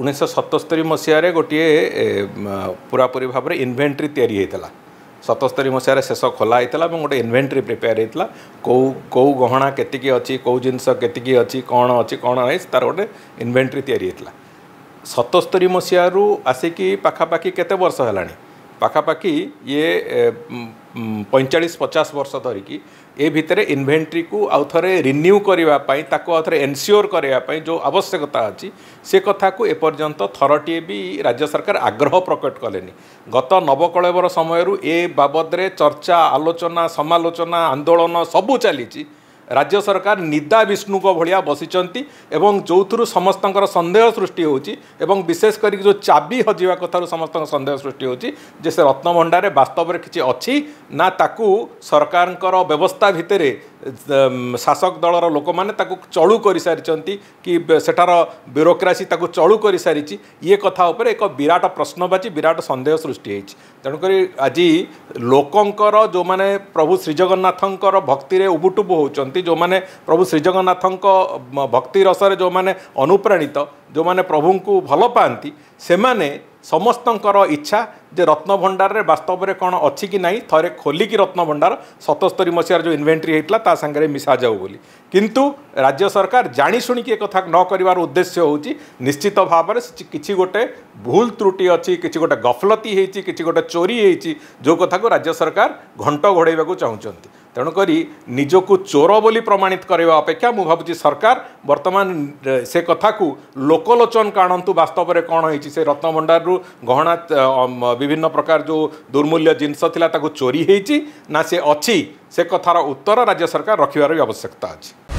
ଉଣେଇଶହ ସତସ୍ତରୀ ମସିହାରେ ଗୋଟିଏ ପୁରାପୁରି ଭାବରେ ଇନଭେଣ୍ଟ୍ରି ତିଆରି ହୋଇଥିଲା ସତସ୍ତରୀ ମସିହାରେ ଶେଷ ଖୋଲା ହୋଇଥିଲା ଏବଂ ଗୋଟେ ଇନଭେଣ୍ଟ୍ରି ପ୍ରିପେୟାର ହୋଇଥିଲା କେଉଁ କେଉଁ ଗହଣା କେତିକି ଅଛି କେଉଁ ଜିନିଷ କେତିକି ଅଛି କ'ଣ ଅଛି କ'ଣ ନାହିଁ ତା'ର ଗୋଟେ ଇନଭେଣ୍ଟ୍ରି ତିଆରି ହୋଇଥିଲା ସତସ୍ତରୀ ମସିହାରୁ ଆସିକି ପାଖାପାଖି କେତେ ବର୍ଷ ହେଲାଣି ପାଖାପାଖି ଇଏ ପଇଁଚାଳିଶ ପଚାଶ ବର୍ଷ ଧରିକି ଏ ଭିତରେ ଇନଭେଣ୍ଟ୍ରିକୁ ଆଉ ଥରେ ରିନ୍ୟୁ କରିବା ପାଇଁ ତାକୁ ଆଉ ଥରେ ଏନ୍ସିଓର କରିବା ପାଇଁ ଯେଉଁ ଆବଶ୍ୟକତା ଅଛି ସେ କଥାକୁ ଏପର୍ଯ୍ୟନ୍ତ ଥରଟିଏ ବି ରାଜ୍ୟ ସରକାର ଆଗ୍ରହ ପ୍ରକଟ କଲେନି ଗତ ନବକଳେବର ସମୟରୁ ଏ ବାବଦରେ ଚର୍ଚ୍ଚା ଆଲୋଚନା ସମାଲୋଚନା ଆନ୍ଦୋଳନ ସବୁ ଚାଲିଛି ରାଜ୍ୟ ସରକାର ନିଦା ବିଷ୍ଣୁଙ୍କ ଭଳିଆ ବସିଛନ୍ତି ଏବଂ ଯେଉଁଥିରୁ ସମସ୍ତଙ୍କର ସନ୍ଦେହ ସୃଷ୍ଟି ହେଉଛି ଏବଂ ବିଶେଷ କରିକି ଯେଉଁ ଚାବି ହଜିବା କଥାରୁ ସମସ୍ତଙ୍କ ସନ୍ଦେହ ସୃଷ୍ଟି ହେଉଛି ଯେ ସେ ରତ୍ନଭଣ୍ଡାରେ ବାସ୍ତବରେ କିଛି ଅଛି ନା ତାକୁ ସରକାରଙ୍କର ବ୍ୟବସ୍ଥା ଭିତରେ ଶାସକ ଦଳର ଲୋକମାନେ ତାକୁ ଚଳୁ କରିସାରିଛନ୍ତି କି ସେଠାର ବ୍ୟୁରୋକ୍ରାସି ତାକୁ ଚଳୁ କରିସାରିଛି ଇଏ କଥା ଉପରେ ଏକ ବିରାଟ ପ୍ରଶ୍ନବାଚୀ ବିରାଟ ସନ୍ଦେହ ସୃଷ୍ଟି ହୋଇଛି ତେଣୁକରି ଆଜି ଲୋକଙ୍କର ଯେଉଁମାନେ ପ୍ରଭୁ ଶ୍ରୀଜଗନ୍ନାଥଙ୍କର ଭକ୍ତିରେ ଉବୁଟୁବୁ ହେଉଛନ୍ତି ଯେଉଁମାନେ ପ୍ରଭୁ ଶ୍ରୀଜଗନ୍ନାଥଙ୍କ ଭକ୍ତି ରସରେ ଯେଉଁମାନେ ଅନୁପ୍ରାଣିତ ଯେଉଁମାନେ ପ୍ରଭୁଙ୍କୁ ଭଲ ପାଆନ୍ତି ସେମାନେ ସମସ୍ତଙ୍କର ଇଚ୍ଛା ଯେ ରତ୍ନଭଣ୍ଡାରରେ ବାସ୍ତବରେ କ'ଣ ଅଛି କି ନାହିଁ ଥରେ ଖୋଲିକି ରତ୍ନଭଣ୍ଡାର ସତସ୍ତରୀ ମସିହାର ଯେଉଁ ଇନଭେଣ୍ଟ୍ରି ହୋଇଥିଲା ତା ସାଙ୍ଗରେ ମିଶାଯାଉ ବୋଲି କିନ୍ତୁ ରାଜ୍ୟ ସରକାର ଜାଣିଶୁଣିକି ଏ କଥା ନ କରିବାର ଉଦ୍ଦେଶ୍ୟ ହେଉଛି ନିଶ୍ଚିତ ଭାବରେ କିଛି ଗୋଟେ ଭୁଲ ତ୍ରୁଟି ଅଛି କିଛି ଗୋଟେ ଗଫଲତି ହେଇଛି କିଛି ଗୋଟେ ଚୋରି ହେଇଛି ଯେଉଁ କଥାକୁ ରାଜ୍ୟ ସରକାର ଘଣ୍ଟ ଘୋଡ଼ାଇବାକୁ ଚାହୁଁଛନ୍ତି ତେଣୁକରି ନିଜକୁ ଚୋର ବୋଲି ପ୍ରମାଣିତ କରିବା ଅପେକ୍ଷା ମୁଁ ଭାବୁଛି ସରକାର ବର୍ତ୍ତମାନ ସେ କଥାକୁ ଲୋକଲୋଚନକୁ ଆଣନ୍ତୁ ବାସ୍ତବରେ କ'ଣ ହେଇଛି ସେ ରତ୍ନଭଣ୍ଡାରରୁ ଗହଣା ବିଭିନ୍ନ ପ୍ରକାର ଯେଉଁ ଦୁର୍ମୂଲ୍ୟ ଜିନିଷ ଥିଲା ତାକୁ ଚୋରି ହେଇଛି ନା ସେ ଅଛି ସେ କଥାର ଉତ୍ତର ରାଜ୍ୟ ସରକାର ରଖିବାର ବି ଆବଶ୍ୟକତା ଅଛି